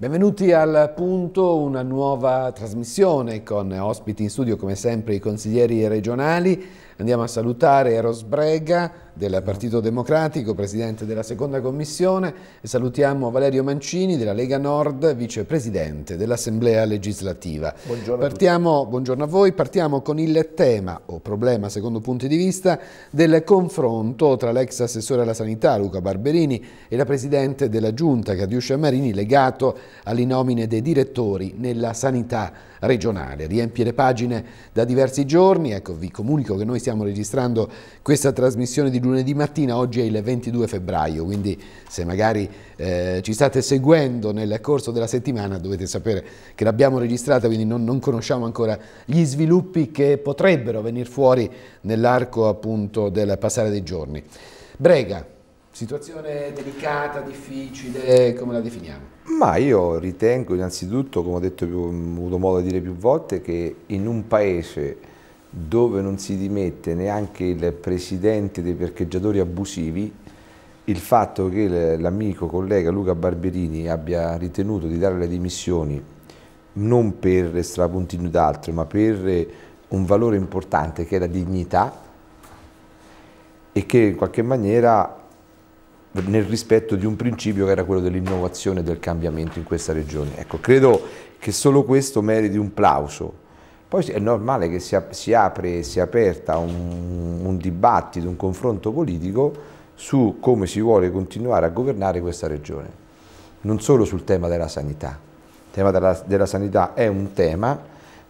Benvenuti al punto, una nuova trasmissione con ospiti in studio come sempre i consiglieri regionali. Andiamo a salutare Eros Brega del Partito Democratico, presidente della seconda commissione e salutiamo Valerio Mancini della Lega Nord, vicepresidente dell'Assemblea legislativa. Buongiorno partiamo, a, buongiorno a voi, partiamo con il tema o problema secondo punti di vista del confronto tra l'ex assessore alla sanità Luca Barberini e la presidente della giunta Cadiuscia Marini legato alle nomine dei direttori nella sanità regionale. Riempie le pagine da diversi giorni, ecco vi comunico che noi siamo stiamo registrando questa trasmissione di lunedì mattina, oggi è il 22 febbraio, quindi se magari eh, ci state seguendo nel corso della settimana dovete sapere che l'abbiamo registrata, quindi non, non, conosciamo ancora gli sviluppi che potrebbero venire fuori nell'arco appunto del passare dei giorni. Brega, situazione delicata, difficile, come la definiamo? Ma io ritengo innanzitutto, come ho, detto, ho avuto modo di dire più volte, che in un paese dove non si dimette neanche il presidente dei parcheggiatori abusivi, il fatto che l'amico collega Luca Barberini abbia ritenuto di dare le dimissioni non per strapuntino d'altro, ma per un valore importante che è la dignità e che in qualche maniera nel rispetto di un principio che era quello dell'innovazione e del cambiamento in questa regione. Ecco, credo che solo questo meriti un plauso poi è normale che si, apre e si aperta un, un dibattito, un confronto politico su come si vuole continuare a governare questa regione, non solo sul tema della sanità. Il tema della, della sanità è un tema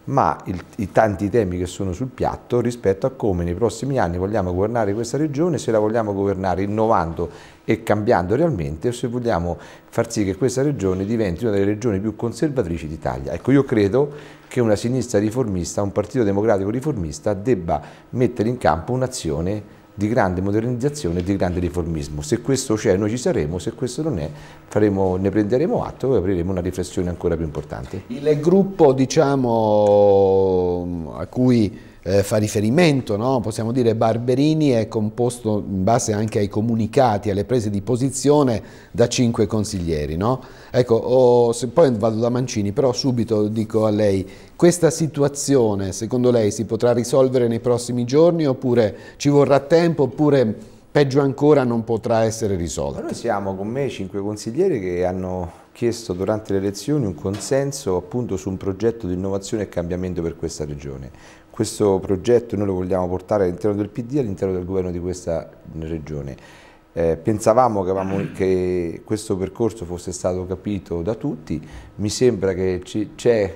ma il, i tanti temi che sono sul piatto rispetto a come nei prossimi anni vogliamo governare questa regione, se la vogliamo governare innovando e cambiando realmente o se vogliamo far sì che questa regione diventi una delle regioni più conservatrici d'Italia. Ecco, io credo che una sinistra riformista, un partito democratico riformista debba mettere in campo un'azione di grande modernizzazione e di grande riformismo. Se questo c'è noi ci saremo, se questo non è faremo, ne prenderemo atto e apriremo una riflessione ancora più importante. Il gruppo diciamo, a cui eh, fa riferimento, no? possiamo dire Barberini è composto in base anche ai comunicati, alle prese di posizione da cinque consiglieri. No? Ecco, oh, poi vado da Mancini, però subito dico a lei, questa situazione secondo lei si potrà risolvere nei prossimi giorni oppure ci vorrà tempo oppure peggio ancora non potrà essere risolta? Noi siamo con me cinque consiglieri che hanno chiesto durante le elezioni un consenso appunto su un progetto di innovazione e cambiamento per questa regione. Questo progetto noi lo vogliamo portare all'interno del PD e all'interno del governo di questa regione. Eh, pensavamo che, avevamo, che, questo percorso fosse stato capito da tutti, mi sembra che c'è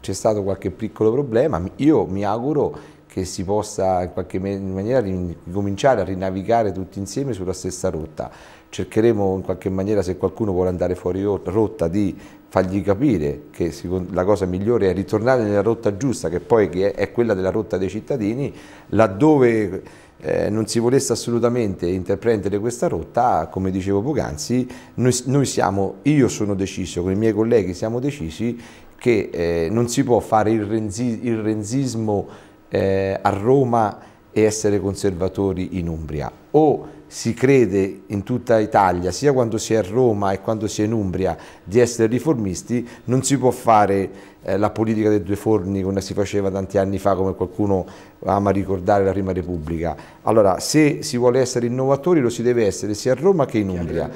stato qualche piccolo problema, io mi auguro che si possa in qualche maniera cominciare a rinavigare tutti insieme sulla stessa rotta. Cercheremo in qualche maniera, se qualcuno vuole andare fuori rotta, di fargli capire che la cosa migliore è ritornare nella rotta giusta, che poi è quella della rotta dei cittadini, laddove eh, non si volesse assolutamente intraprendere questa rotta, come dicevo poc'anzi, noi, siamo, io sono deciso, con i miei colleghi siamo decisi che eh, non si può fare il renzismo eh, a Roma e essere conservatori in Umbria o si crede in tutta Italia, sia quando si è a Roma e quando si è in Umbria, di essere riformisti, non si può fare eh, la politica dei due forni come si faceva tanti anni fa, come qualcuno ama ricordare la Prima Repubblica. Allora, se si vuole essere innovatori lo si deve essere sia a Roma che in Umbria,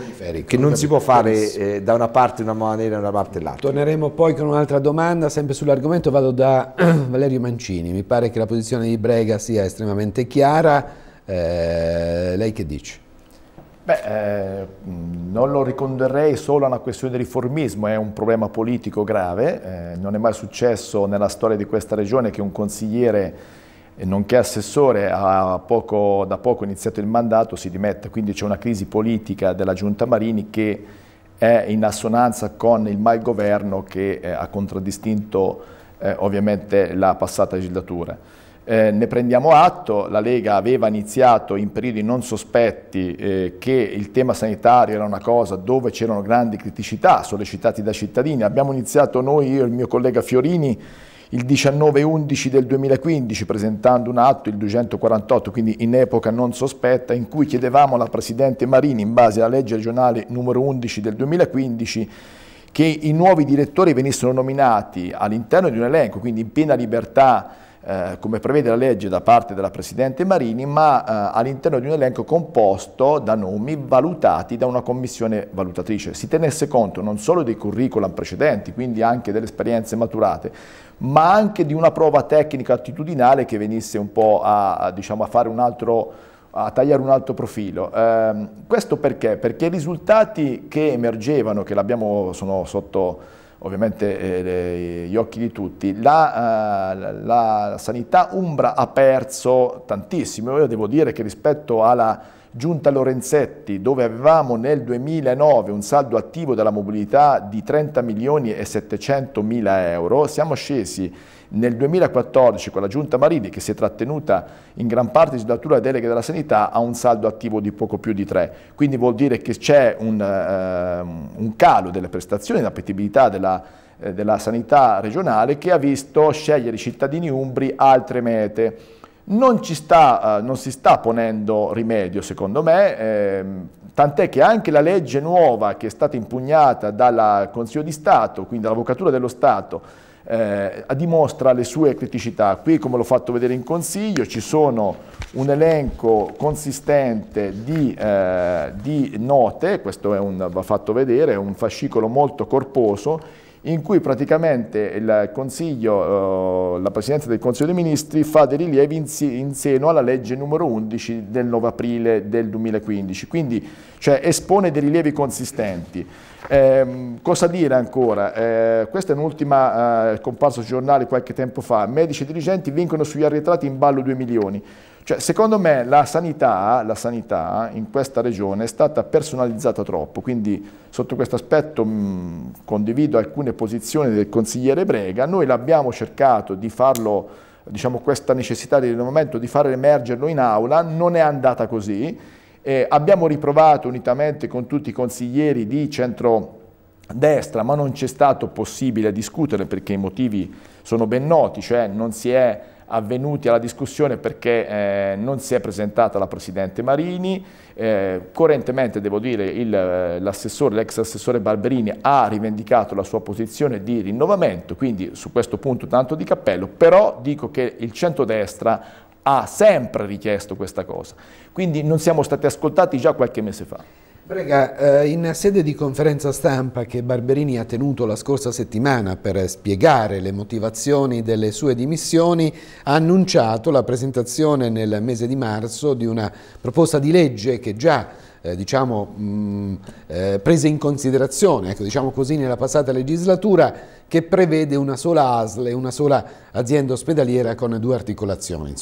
che non si può fare eh, da una parte in una maniera e da una parte l'altra. Torneremo poi con un'altra domanda, sempre sull'argomento, vado da Valerio Mancini, mi pare che la posizione di Brega sia estremamente chiara eh, lei che dice? Beh, eh, non lo ricondurrei solo a una questione di riformismo, è un problema politico grave, eh, non è mai successo nella storia di questa regione che un consigliere eh, nonché assessore poco, da poco iniziato il mandato si dimetta, quindi c'è una crisi politica della giunta Marini che è in assonanza con il mal governo che eh, ha contraddistinto eh, ovviamente la passata legislatura. Eh, ne prendiamo atto, la Lega aveva iniziato in periodi non sospetti eh, che il tema sanitario era una cosa dove c'erano grandi criticità sollecitati da cittadini. Abbiamo iniziato noi, io e il mio collega Fiorini, il 19-11 del 2015 presentando un atto, il 248, quindi in epoca non sospetta, in cui chiedevamo alla Presidente Marini, in base alla legge regionale numero 11 del 2015, che i nuovi direttori venissero nominati all'interno di un elenco, quindi in piena libertà eh, come prevede la legge da parte della Presidente Marini, ma eh, all'interno di un elenco composto da nomi valutati da una commissione valutatrice. Si tenesse conto non solo dei curriculum precedenti, quindi anche delle esperienze maturate, ma anche di una prova tecnica attitudinale che venisse un po' a, a, diciamo, a fare un altro a tagliare un alto profilo. Eh, questo perché? Perché i risultati che emergevano, che l'abbiamo, sono sotto ovviamente eh, gli occhi di tutti, la, eh, la, sanità umbra ha perso tantissimo, io devo dire che rispetto alla giunta Lorenzetti, dove avevamo nel 2009 un saldo attivo della mobilità di 30 milioni e 700 mila euro, siamo scesi nel 2014 con la giunta Marini, che si è trattenuta in gran parte di legislatura deleghe della sanità, ha un saldo attivo di poco più di 3. Quindi vuol dire che c'è un, eh, un, calo delle prestazioni, l'appetibilità della, eh, della sanità regionale che ha visto scegliere i cittadini umbri altre mete. Non, sta, eh, non, si sta ponendo rimedio secondo me, ehm, tant'è che anche la legge nuova che è stata impugnata dal Consiglio di Stato, quindi dall'Avvocatura dello Stato, eh, dimostra le sue criticità. Qui, come l'ho fatto vedere in consiglio, ci sono un elenco consistente di, eh, di note, questo un, va fatto vedere, è un fascicolo molto corposo, in cui praticamente eh, la Presidenza del Consiglio dei Ministri fa dei rilievi in seno alla legge numero 11 del 9 aprile del 2015. Quindi cioè espone dei rilievi consistenti. Eh, cosa dire ancora? Eh, questa è un'ultima eh, comparsa sui giornali qualche tempo fa. Medici e dirigenti vincono sugli arretrati in ballo 2 milioni. Cioè, secondo me la sanità, la sanità, in questa regione è stata personalizzata troppo, quindi sotto questo aspetto condivido alcune posizioni del consigliere Brega. Noi l'abbiamo cercato di farlo, diciamo, questa necessità di rinnovamento, di far emergerlo in aula, non è andata così eh, abbiamo riprovato unitamente con tutti i consiglieri di centrodestra, ma non c'è stato possibile discutere perché i motivi sono ben noti, cioè non si è avvenuti alla discussione perché eh, non si è presentata la Presidente Marini, eh, correntemente devo dire l'assessore, l'ex assessore Barberini ha rivendicato la sua posizione di rinnovamento, quindi su questo punto tanto di cappello, però dico che il centrodestra ha sempre richiesto questa cosa. Quindi non siamo stati ascoltati già qualche mese fa. Prega, eh, in sede di conferenza stampa che Barberini ha tenuto la scorsa settimana per spiegare le motivazioni delle sue dimissioni, ha annunciato la presentazione nel mese di marzo di una proposta di legge che già eh, diciamo, mh, mm, eh, prese in considerazione, ecco, diciamo così, nella passata legislatura che prevede una sola ASL e una sola azienda ospedaliera con due articolazioni.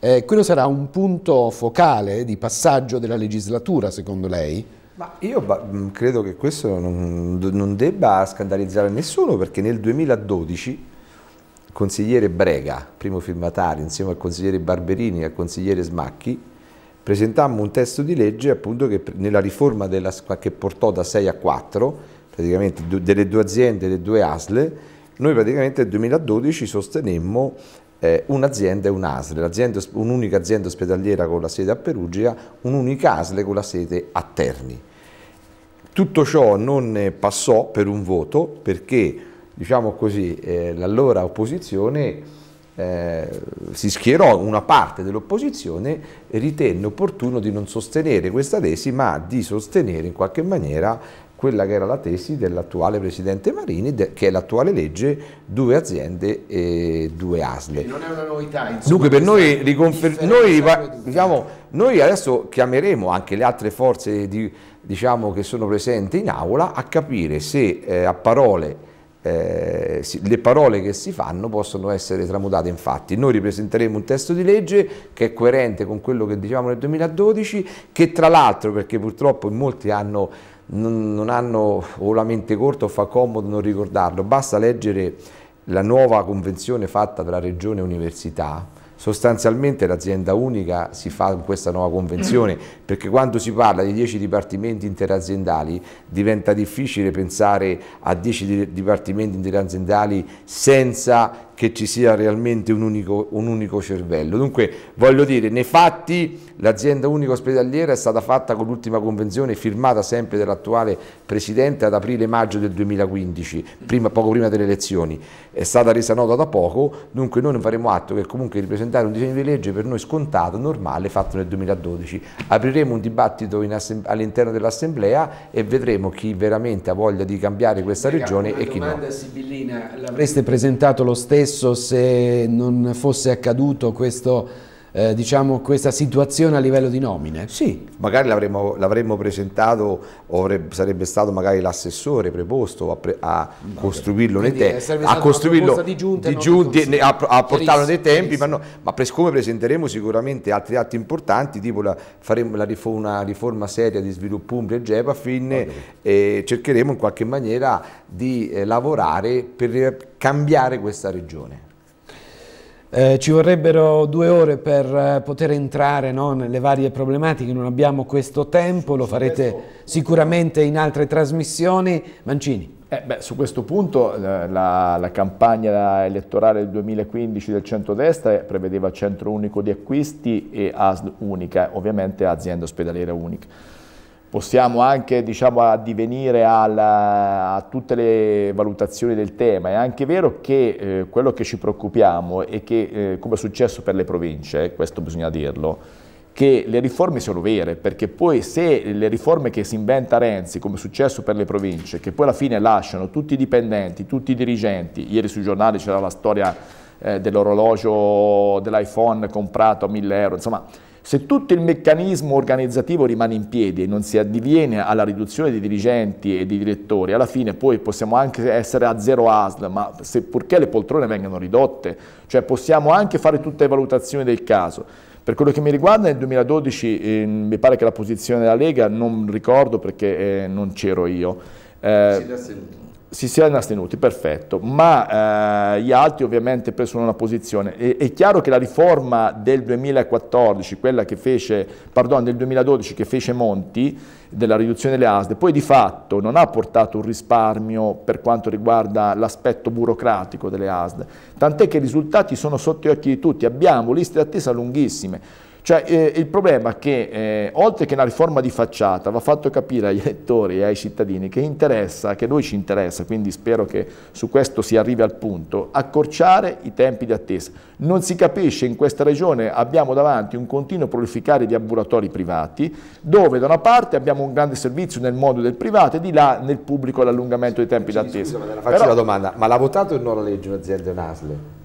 Eh, quello sarà un punto focale di passaggio della legislatura, secondo lei? Ma io mm, credo che questo non, non debba scandalizzare nessuno perché nel 2012 consigliere Brega, primo firmatario, insieme al consigliere Barberini e al consigliere Smacchi, presentammo un testo di legge appunto che nella riforma della, che portò da 6 a 4, praticamente delle due aziende, delle due ASLE, noi praticamente nel 2012 sostenemmo eh, un'azienda e un'ASLE, un'unica azienda ospedaliera con la sede a Perugia, un'unica ASLE con la sede a Terni. Tutto ciò non passò per un voto perché, diciamo così, eh, l'allora opposizione eh, si schierò una parte dell'opposizione ritenne opportuno di non sostenere questa tesi ma di sostenere in qualche maniera quella che era la tesi dell'attuale Presidente Marini, che è l'attuale legge due aziende e due ASLE. Non è una novità. Insomma, Dunque per noi, noi, diciamo, noi, adesso chiameremo anche le altre forze di, diciamo, che sono presenti in aula a capire se eh, a parole eh, le parole che si fanno possono essere tramutate in fatti. Noi ripresenteremo un testo di legge che è coerente con quello che dicevamo nel 2012, che tra l'altro, perché purtroppo in molti hanno, non, non hanno o la mente corta o fa comodo non ricordarlo, basta leggere la nuova convenzione fatta tra regione e università, Sostanzialmente l'azienda unica si fa in questa nuova convenzione mm. perché quando si parla di 10 dipartimenti interaziendali diventa difficile pensare a 10 dipartimenti interaziendali senza che ci sia realmente un unico, un unico cervello. Dunque voglio dire, nei fatti l'azienda unica ospedaliera è stata fatta con l'ultima convenzione firmata sempre dall'attuale Presidente ad aprile-maggio del 2015, prima, poco prima delle elezioni, è stata resa nota da poco, dunque noi ne faremo atto che comunque ripresentare un disegno di legge per noi scontato, normale, fatto nel 2012. Apriremo un dibattito all'interno dell'Assemblea e vedremo chi veramente ha voglia di cambiare questa regione e chi no. L'avreste presentato lo stesso? stesso se non fosse accaduto questo eh, diciamo, questa situazione a livello di nomine? Sì, magari l'avremmo presentato o sarebbe stato magari l'assessore preposto a, pre, a costruirlo nei eh, tempi, a costruirlo di giunta, di giunta, di, a, a portarlo nei tempi, ma, no, ma per come presenteremo sicuramente altri atti importanti, tipo la, faremo la una riforma seria di sviluppo Umbria e Gepafin oh, no. e cercheremo in qualche maniera di eh, lavorare per eh, cambiare questa regione. Eh, ci vorrebbero due ore per eh, poter entrare no, nelle varie problematiche, non abbiamo questo tempo, lo farete sicuramente in altre trasmissioni. Mancini. Eh beh, su questo punto eh, la, la, campagna elettorale del 2015 del centrodestra prevedeva centro unico di acquisti e ASL unica, ovviamente azienda ospedaliera unica possiamo anche diciamo, addivenire alla, a tutte le valutazioni del tema. È anche vero che eh, quello che ci preoccupiamo è che, eh, come è successo per le province, eh, questo bisogna dirlo, che le riforme siano vere, perché poi se le riforme che si inventa Renzi, come è successo per le province, che poi alla fine lasciano tutti i dipendenti, tutti i dirigenti, ieri sui giornali c'era la storia eh, dell'orologio dell'iPhone comprato a 1000 euro, insomma se tutto il meccanismo organizzativo rimane in piedi e non si addiviene alla riduzione di dirigenti e di direttori, alla fine poi possiamo anche essere a zero ASL, ma se, purché le poltrone vengano ridotte, cioè possiamo anche fare tutte le valutazioni del caso. Per quello che mi riguarda nel 2012 eh, mi pare che la posizione della Lega, non ricordo perché eh, non c'ero io, eh, si siano astenuti, perfetto, ma eh, gli altri ovviamente presero una posizione. E, è chiaro che la riforma del 2014, quella che fece, pardon, del 2012 che fece Monti, della riduzione delle ASDE, poi di fatto non ha portato un risparmio per quanto riguarda l'aspetto burocratico delle ASDE, tant'è che i risultati sono sotto gli occhi di tutti, abbiamo liste d'attesa lunghissime. Cioè, eh, il problema è che, eh, oltre che una riforma di facciata, va fatto capire agli elettori e ai cittadini che interessa, che a noi ci interessa, quindi spero che su questo si arrivi al punto, accorciare i tempi di attesa. Non si capisce, in questa regione abbiamo davanti un continuo prolificare di ambulatori privati, dove da una parte abbiamo un grande servizio nel mondo del privato e di là nel pubblico l'allungamento dei tempi sì, di attesa. faccio Però, una domanda, ma l'ha votato o no la legge un'azienda e un'ASLE?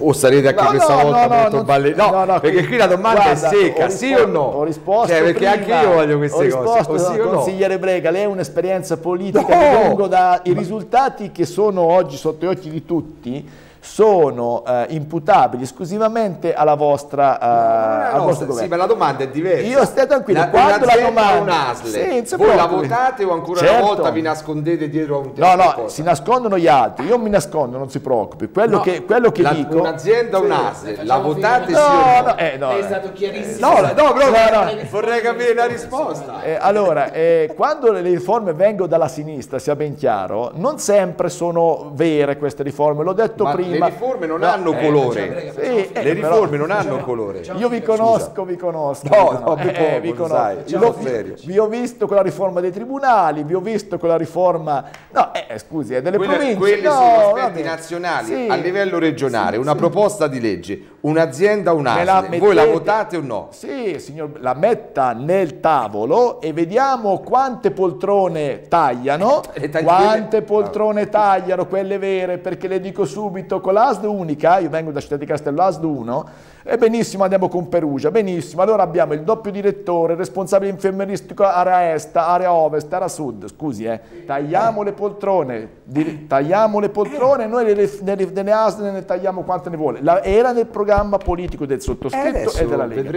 O sarete anche no, questa no, volta no, molto no, No, no, perché qui la domanda guarda, è secca, sì o no? Ho risposto cioè, perché prima, anche io voglio queste risposto, cose. Sì consigliere Brega, lei è un'esperienza politica, no! vengo dai risultati che sono oggi sotto gli occhi di tutti sono eh, imputabili esclusivamente alla vostra, eh, al vostro governo. Sì, ma la domanda è diversa. Io stai tranquillo, la, quando la domanda... Senza Voi proprio. la votate o ancora certo. una volta vi nascondete dietro a un tema? No, no, cosa? si nascondono gli altri, io mi nascondo, non si preoccupi. Quello no, che, quello che la, dico... Un'azienda o sì, un'ASL, la votate no, sì no? No, eh, no, è stato chiarissimo. No, no, però vorrei capire la risposta. Eh, allora, eh, quando le riforme vengono dalla sinistra, sia ben chiaro, non sempre sono vere queste riforme, l'ho detto ma prima prima. Le riforme non no, hanno eh, colore. sì, eh, le eh, riforme non hanno colore. Io vi conosco, vi conosco. No, no, eh, vi conosco. Sai, Lo, vi, vi ho visto con la riforma dei tribunali, vi ho visto con la riforma... No, eh, scusi, è eh, delle quelle, province. Quelli no, sono aspetti nazionali, sì, a livello regionale, sì, una proposta di legge Un'azienda, o un'altra. Mettete... Voi la votate o no? Sì, signor, la metta nel tavolo e vediamo quante poltrone tagliano, eh, quante ah. poltrone tagliano, quelle vere, perché le dico subito, con l'ASD unica, io vengo da Città di Castello, l'ASD 1, e eh, benissimo, andiamo con Perugia, benissimo. Allora abbiamo il doppio direttore, responsabile infermieristico area est, area ovest, area sud. Scusi, eh. Tagliamo le poltrone, di, tagliamo le poltrone, noi nelle le, ne tagliamo quante ne vuole. La, era nel programma politico del sottoscritto e, della Lega.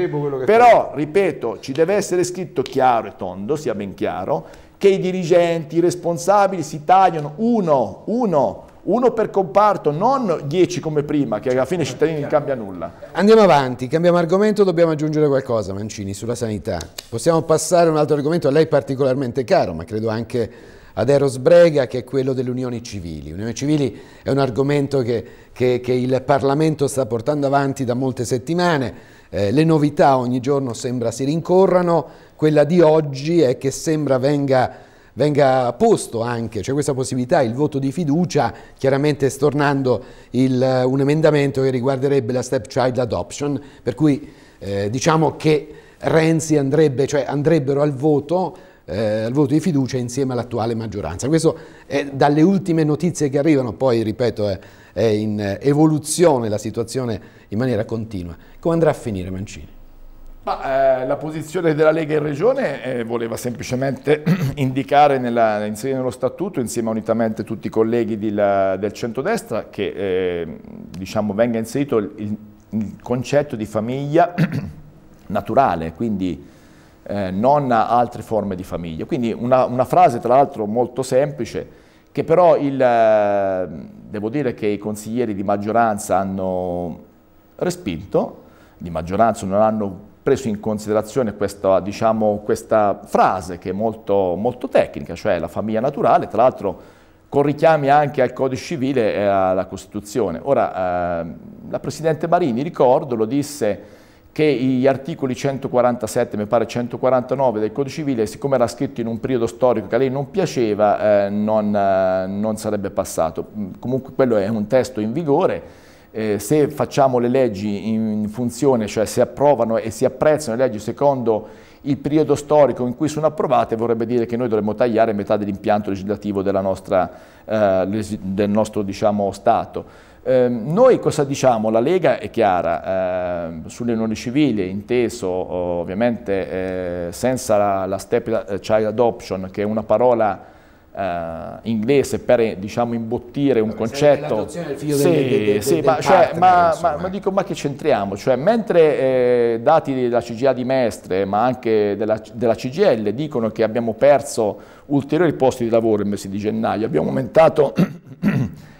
Però, fa. ripeto, ci deve essere scritto chiaro e tondo, sia ben chiaro, che i dirigenti, i responsabili si tagliano uno, uno uno per comparto, non 10 come prima, che alla fine i cittadini non cambia nulla. Andiamo avanti, cambiamo argomento, dobbiamo aggiungere qualcosa, Mancini, sulla sanità. Possiamo passare a un altro argomento a lei particolarmente caro, ma credo anche ad Eros Brega, che è quello delle unioni civili. Unioni civili è un argomento che, che, che il Parlamento sta portando avanti da molte settimane, eh, le novità ogni giorno sembra si rincorrano, quella di oggi è che sembra venga venga posto anche, c'è cioè questa possibilità, il voto di fiducia, chiaramente stornando il, eh, un emendamento che riguarderebbe la stepchild adoption, per cui eh, diciamo che Renzi andrebbe, cioè andrebbero al voto, eh, al voto di fiducia insieme all'attuale maggioranza. Questo è dalle ultime notizie che arrivano, poi ripeto è, è in evoluzione la situazione in maniera continua. Come andrà a finire Mancini? Ma, eh, la posizione della Lega in Regione eh, voleva semplicemente indicare nella, inserire nello statuto, insieme unitamente a tutti i colleghi di la, del centrodestra, che eh, diciamo, venga inserito il, il, concetto di famiglia naturale, quindi eh, non altre forme di famiglia. Quindi una, una frase tra l'altro molto semplice, che però il, ehm, devo dire che i consiglieri di maggioranza hanno respinto, di maggioranza non hanno preso in considerazione questa, diciamo, questa frase che è molto, molto, tecnica, cioè la famiglia naturale, tra l'altro con richiami anche al codice civile e alla Costituzione. Ora, eh, la Presidente Marini, ricordo, lo disse che gli articoli 147, mi pare 149 del Codice Civile, siccome era scritto in un periodo storico che a lei non piaceva, eh, non, eh, non, sarebbe passato. Comunque quello è un testo in vigore eh, se facciamo le leggi in funzione, cioè se approvano e si apprezzano le leggi secondo il periodo storico in cui sono approvate, vorrebbe dire che noi dovremmo tagliare metà dell'impianto legislativo nostra, eh, del nostro diciamo, Stato. Eh, noi cosa diciamo? La Lega è chiara, eh, sulle unioni civili, inteso ovviamente eh, senza la, la step eh, child adoption, che è una parola Uh, inglese per eh, diciamo, imbottire un concetto ma dico ma che c'entriamo cioè mentre eh, dati della CGA di Mestre ma anche della, della, CGL dicono che abbiamo perso ulteriori posti di lavoro il mese di gennaio abbiamo aumentato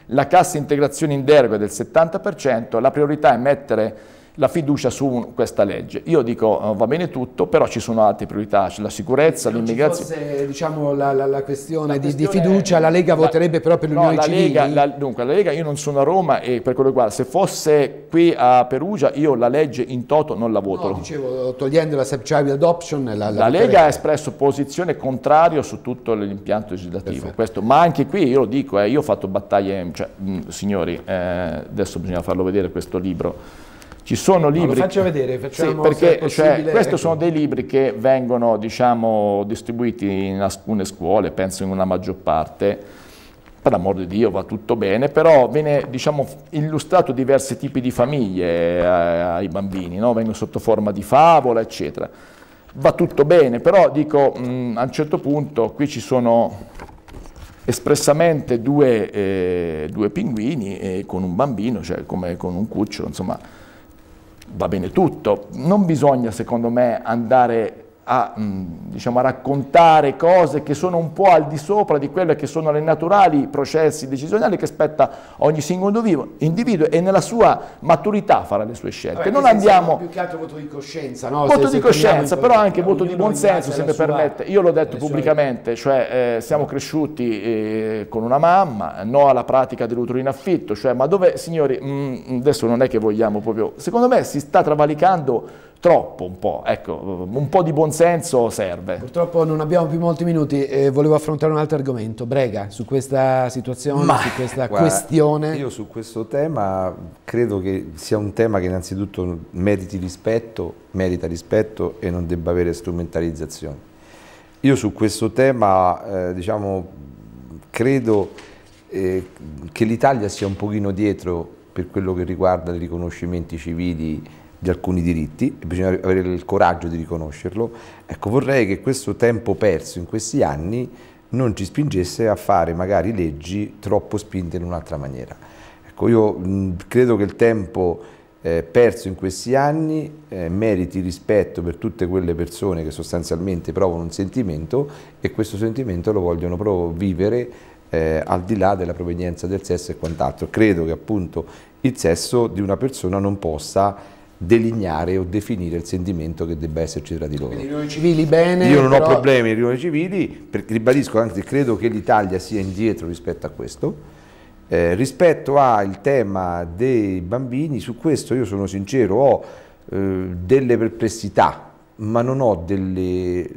la cassa integrazione in deroga del 70% la priorità è mettere la fiducia su questa legge. Io dico eh, va bene tutto, però ci sono altre priorità, c'è la sicurezza, l'immigrazione. Se diciamo la, la, la, questione la, questione, di, fiducia, la Lega voterebbe però per l'Unione no, Civile. dunque, la Lega, io non sono a Roma e per quello che guarda, se fosse qui a Perugia io la legge in toto non la voto. No, dicevo, togliendo la subscribe adoption. La, la Lega ha espresso posizione contraria su tutto l'impianto legislativo, questo, ma anche qui io lo dico, eh, io ho fatto battaglie, cioè, mh, signori, eh, adesso bisogna farlo vedere questo libro ci sono libri... No, lo faccio vedere, facciamo sì, perché cioè, questi ecco. sono dei libri che vengono diciamo, distribuiti in alcune scuole, penso in una maggior parte, per l'amor di Dio va tutto bene, però viene diciamo, illustrato diversi tipi di famiglie eh, ai bambini, no? vengono sotto forma di favola, eccetera. Va tutto bene, però dico, mh, mm, a un certo punto qui ci sono espressamente due, eh, due pinguini eh, con un bambino, cioè come con un cucciolo, insomma va bene tutto. Non bisogna, secondo me, andare a, mm, diciamo, a, raccontare cose che sono un po' al di sopra di quelle che sono le naturali processi decisionali che spetta ogni singolo individuo e nella sua maturità farà le sue scelte. Vabbè, non andiamo... Più che altro voto di coscienza, no? Voto se, di se coscienza, però anche voto di buonsenso, se mi permette. Io l'ho detto pubblicamente, cioè eh, siamo cresciuti eh, con una mamma, no alla pratica dell'utero in affitto, cioè ma dove, signori, mh, mm, mm, adesso non è che vogliamo proprio... Secondo me si sta travalicando troppo un po', ecco, un po' di buonsenso serve. Purtroppo non abbiamo più molti minuti, eh, volevo affrontare un altro argomento, Brega, su questa situazione, Ma, su questa guarda, questione. Io su questo tema credo che sia un tema che innanzitutto meriti rispetto, merita rispetto e non debba avere strumentalizzazioni. Io su questo tema, eh, diciamo, credo eh, che l'Italia sia un pochino dietro per quello che riguarda i riconoscimenti civili di alcuni diritti e bisogna avere il coraggio di riconoscerlo. Ecco, vorrei che questo tempo perso in questi anni non ci spingesse a fare magari leggi troppo spinte in un'altra maniera. Ecco, io mh, mm, credo che il tempo eh, perso in questi anni eh, meriti rispetto per tutte quelle persone che sostanzialmente provano un sentimento e questo sentimento lo vogliono proprio vivere eh, al di là della provenienza del sesso e quant'altro. Credo che appunto il sesso di una persona non possa delineare o definire il sentimento che debba esserci tra di loro. riunioni civili bene. Io non però... ho problemi in riunioni civili, perché ribadisco, anche credo che l'Italia sia indietro rispetto a questo. Eh, rispetto al tema dei bambini, su questo io sono sincero, ho eh, delle perplessità, ma non ho delle...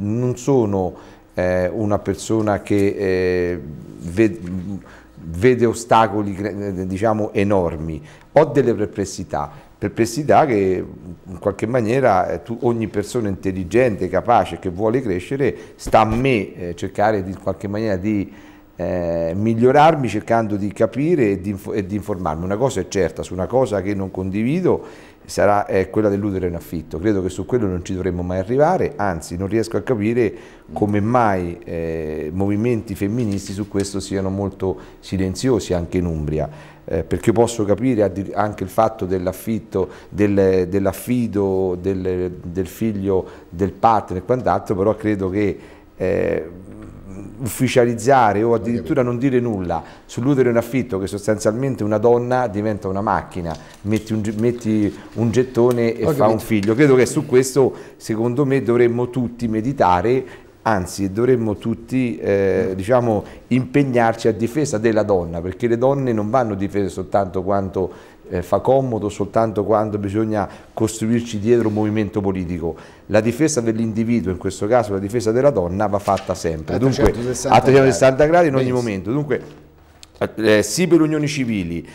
non sono eh, una persona che eh, vede, vede ostacoli eh, diciamo enormi, ho delle perplessità perplessità che in qualche maniera eh, tu, ogni persona intelligente, capace, che vuole crescere, sta a me eh, cercare di, in qualche maniera di eh, migliorarmi cercando di capire e di, e di, informarmi. Una cosa è certa, su una cosa che non condivido sarà eh, quella dell'utero in affitto. Credo che su quello non ci dovremmo mai arrivare, anzi non riesco a capire come mai eh, movimenti femministi su questo siano molto silenziosi anche in Umbria eh, perché posso capire anche il fatto dell'affitto, del, dell'affido del, del, figlio del partner e quant'altro, però credo che eh, ufficializzare o addirittura non dire nulla sull'utero in affitto che sostanzialmente una donna diventa una macchina, metti un, metti un gettone e Ho fa capito. un figlio. Credo che su questo secondo me dovremmo tutti meditare anzi dovremmo tutti eh, diciamo, impegnarci a difesa della donna, perché le donne non vanno difese soltanto quando eh, fa comodo, soltanto quando bisogna costruirci dietro un movimento politico. La difesa dell'individuo, in questo caso la difesa della donna, va fatta sempre, a 360, Dunque, a 360 gradi, gradi in ogni Benissimo. momento. Dunque, eh, sì per unioni civili,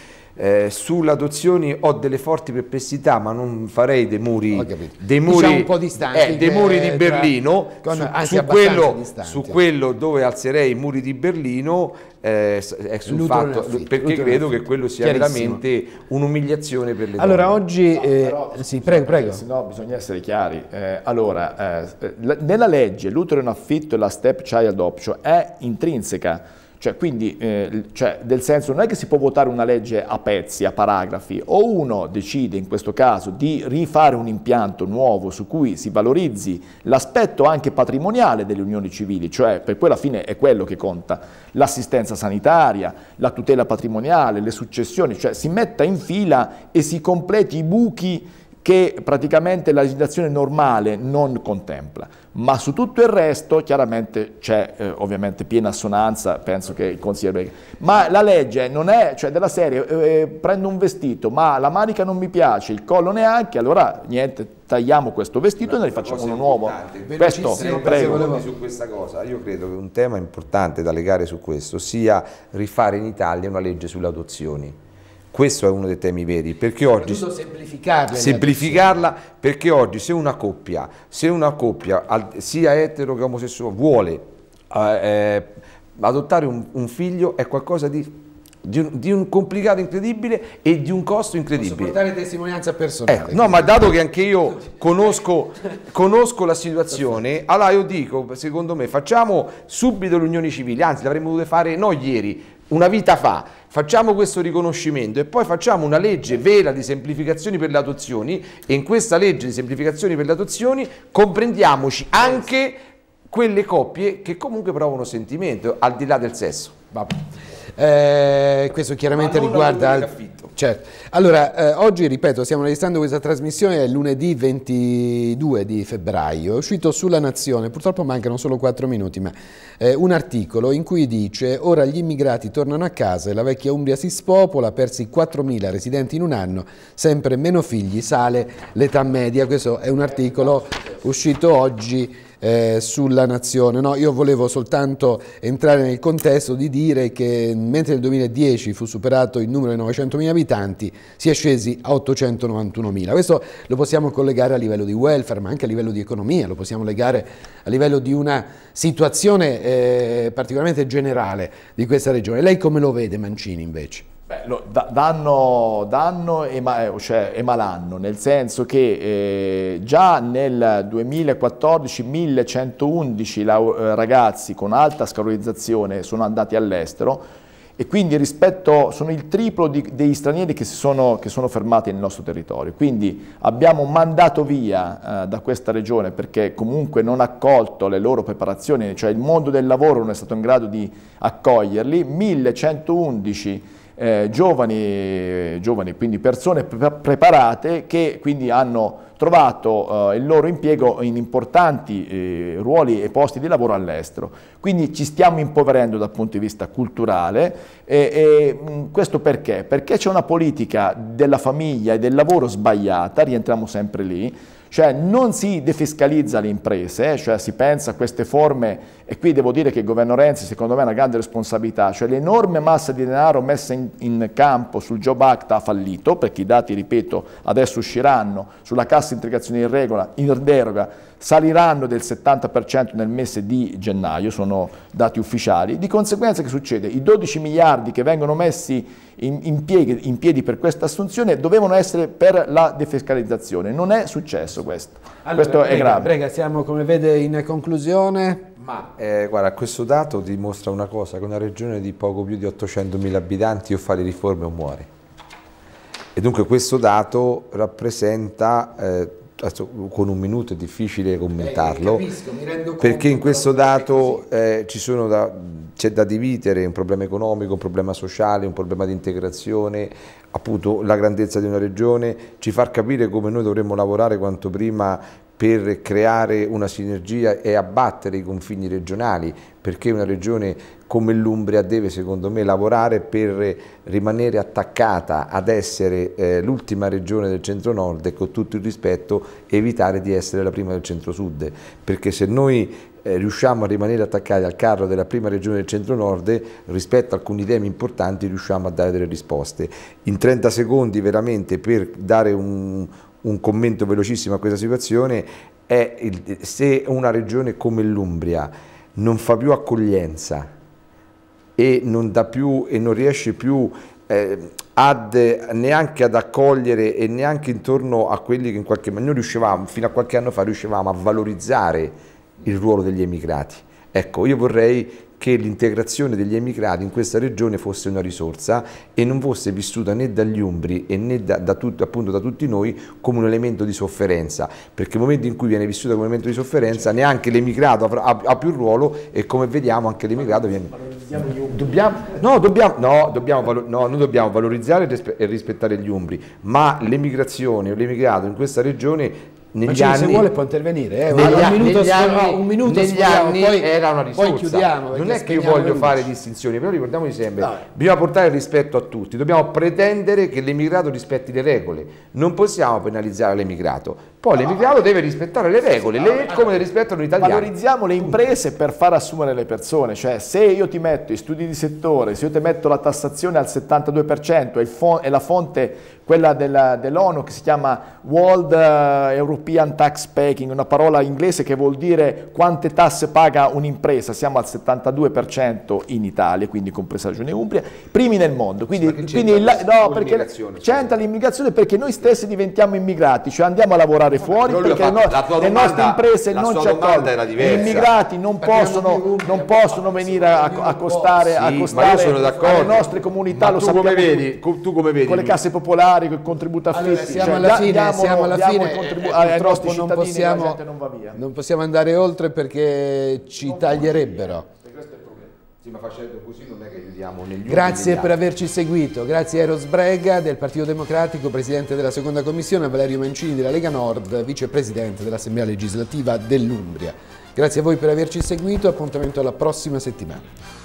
eh, Sull'adozione ho delle forti perplessità, ma non farei dei muri, dei muri, diciamo un po distanti, eh, dei muri eh, di cioè, Berlino, tra, su, su, quello, su, quello, dove alzerei i muri di Berlino, eh, sul fatto, perché credo che quello sia veramente un'umiliazione per le donne. Allora oggi, no, eh, però, sì, prego, prego. No, bisogna essere chiari. Eh, allora, la, nella legge l'utero in affitto e la step child option è intrinseca cioè, quindi, eh, cioè, del senso, non è che si può votare una legge a pezzi, a paragrafi, o uno decide in questo caso di rifare un impianto nuovo su cui si valorizzi l'aspetto anche patrimoniale delle unioni civili, cioè per quella fine è quello che conta, l'assistenza sanitaria, la tutela patrimoniale, le successioni, cioè si metta in fila e si completi i buchi che praticamente la legislazione normale non contempla, ma su tutto il resto chiaramente c'è eh, ovviamente piena assonanza, penso che il consigliere... Ma la legge non è, cioè della serie, eh, eh, prendo un vestito, ma la manica non mi piace, il collo neanche, allora niente, tagliamo questo vestito Una e ne facciamo uno nuovo. Questo, prego. su questa cosa, io credo che un tema importante da legare su questo sia rifare in Italia una legge sulle adozioni questo è uno dei temi veri, perché oggi... Semplificarla. Semplificarla perché oggi se una coppia, se una coppia sia etero che omosessuale, vuole eh, eh, adottare un, un figlio è qualcosa di di un, di un, complicato incredibile e di un costo incredibile. Posso portare testimonianza personale. Eh, no, ma dato che anche io conosco, conosco la situazione, allora io dico, secondo me, facciamo subito l'unione civile, anzi l'avremmo dovuto fare no ieri, una vita fa, facciamo questo riconoscimento e poi facciamo una legge vera di semplificazioni per le adozioni e in questa legge di semplificazioni per le adozioni comprendiamoci anche quelle coppie che comunque provano sentimento al di là del sesso. Vabbè. Eh, questo chiaramente riguarda... Al... Certo. Allora, eh, oggi, ripeto, stiamo registrando questa trasmissione, è lunedì 22 di febbraio, è uscito sulla Nazione, purtroppo mancano solo 4 minuti, ma eh, un articolo in cui dice ora gli immigrati tornano a casa e la vecchia Umbria si spopola, persi 4.000 residenti in un anno, sempre meno figli, sale l'età media. Questo è un articolo uscito oggi eh, sulla nazione. No, io volevo soltanto entrare nel contesto di dire che mentre nel 2010 fu superato il numero di 900.000 abitanti, si è scesi a 891.000. Questo lo possiamo collegare a livello di welfare, ma anche a livello di economia, lo possiamo legare a livello di una situazione eh, particolarmente generale di questa regione. Lei come lo vede Mancini invece? Beh, lo, danno, e, ema, eh, cioè, emalanno, nel senso che eh, già nel 2014 1111 la, ragazzi con alta scolarizzazione sono andati all'estero e quindi rispetto sono il triplo di, degli stranieri che, si sono, che sono fermati nel nostro territorio. Quindi abbiamo mandato via eh, da questa regione perché comunque non ha accolto le loro preparazioni, cioè il mondo del lavoro non è stato in grado di accoglierli, 1111 eh, giovani, giovani, quindi persone pre preparate che quindi hanno trovato eh, il loro impiego in importanti eh, ruoli e posti di lavoro all'estero. Quindi ci stiamo impoverendo dal punto di vista culturale e, e mh, mm, questo perché? Perché c'è una politica della famiglia e del lavoro sbagliata, rientriamo sempre lì, cioè non si defiscalizza le imprese, eh, cioè si pensa a queste forme e qui devo dire che il governo Renzi secondo me ha una grande responsabilità, cioè l'enorme massa di denaro messa in, in, campo sul Job Act ha fallito, perché i dati, ripeto, adesso usciranno sulla cassa integrazione in regola, in deroga, saliranno del 70% nel mese di gennaio, sono dati ufficiali, di conseguenza che succede? I 12 miliardi che vengono messi in, in, piedi, in piedi per questa assunzione dovevano essere per la defiscalizzazione, non è successo questo, allora, questo prega, è grave. Prega, siamo come vede in conclusione. Ma eh, guarda, questo dato dimostra una cosa, che una regione di poco più di 800.000 abitanti o fa le riforme o muore. E dunque questo dato rappresenta, eh, con un minuto è difficile commentarlo, eh, capisco, perché in questo dato eh, c'è da, da dividere un problema economico, un problema sociale, un problema di integrazione, appunto la grandezza di una regione, ci fa capire come noi dovremmo lavorare quanto prima per creare una sinergia e abbattere i confini regionali, perché una regione come l'Umbria deve secondo me lavorare per rimanere attaccata ad essere eh, l'ultima regione del centro nord e con tutto il rispetto evitare di essere la prima del centro sud, perché se noi eh, riusciamo a rimanere attaccati al carro della prima regione del centro nord rispetto a alcuni temi importanti riusciamo a dare delle risposte. In 30 secondi veramente per dare un, un commento velocissimo a questa situazione è il, se una regione come l'Umbria non fa più accoglienza e non, più, e non riesce più eh, ad, neanche ad accogliere e neanche intorno a quelli che in qualche maniera riuscivamo, fino a qualche anno fa riuscivamo a valorizzare il ruolo degli emigrati. Ecco, io vorrei che l'integrazione degli emigrati in questa regione fosse una risorsa e non fosse vissuta né dagli umbri e né da, da, tut, appunto, da tutti noi come un elemento di sofferenza, perché nel momento in cui viene vissuta come un elemento di sofferenza neanche l'emigrato ha, ha, più ruolo e come vediamo anche l'emigrato viene... Dobbiamo, no, dobbiamo, no, dobbiamo, no, noi dobbiamo valorizzare e rispettare gli umbri, ma l'emigrazione o l'emigrato in questa regione negli anni, se vuole può intervenire, eh, negli, un minuto, negli anni, no, un minuto negli anni poi, era una risorsa. Non è che io voglio fare distinzioni, però ricordiamoci sempre, no. bisogna portare il rispetto a tutti, dobbiamo pretendere che l'emigrato rispetti le regole, non possiamo penalizzare l'emigrato, poi no, l'emigrato deve rispettare le regole, le, come le rispettano gli italiani. Valorizziamo le imprese per far assumere le persone, cioè se io ti metto i studi di settore, se io ti metto la tassazione al 72% e la fonte quella dell'ONU che si chiama World eh, Europe European Tax Packing, una parola inglese che vuol dire quante tasse paga un'impresa, siamo al 72% in Italia, quindi compresa Regione Umbria, primi nel mondo. Quindi, quindi il, no, perché c'entra l'immigrazione perché noi stessi diventiamo immigrati, cioè andiamo a lavorare fuori Però perché no, domanda, le nostre imprese non ci accolgono. Gli immigrati non possono, Umbria, non possono venire a, a costare, sì, a costare alle nostre comunità, ma lo sappiamo. Come vedi, tu come vedi? Con le casse popolari, con il contributo affitti. Allora, siamo cioè, alla fine, siamo alla fine, eh, eh, eh, purtroppo non possiamo, non, non possiamo, andare oltre perché ci non taglierebbero. Sì, ma facendo così non è che aiutiamo negli Grazie per averci seguito, grazie a Eros Brega del Partito Democratico, Presidente della Seconda Commissione, a Valerio Mancini della Lega Nord, Vicepresidente dell'Assemblea Legislativa dell'Umbria. Grazie a voi per averci seguito, appuntamento alla prossima settimana.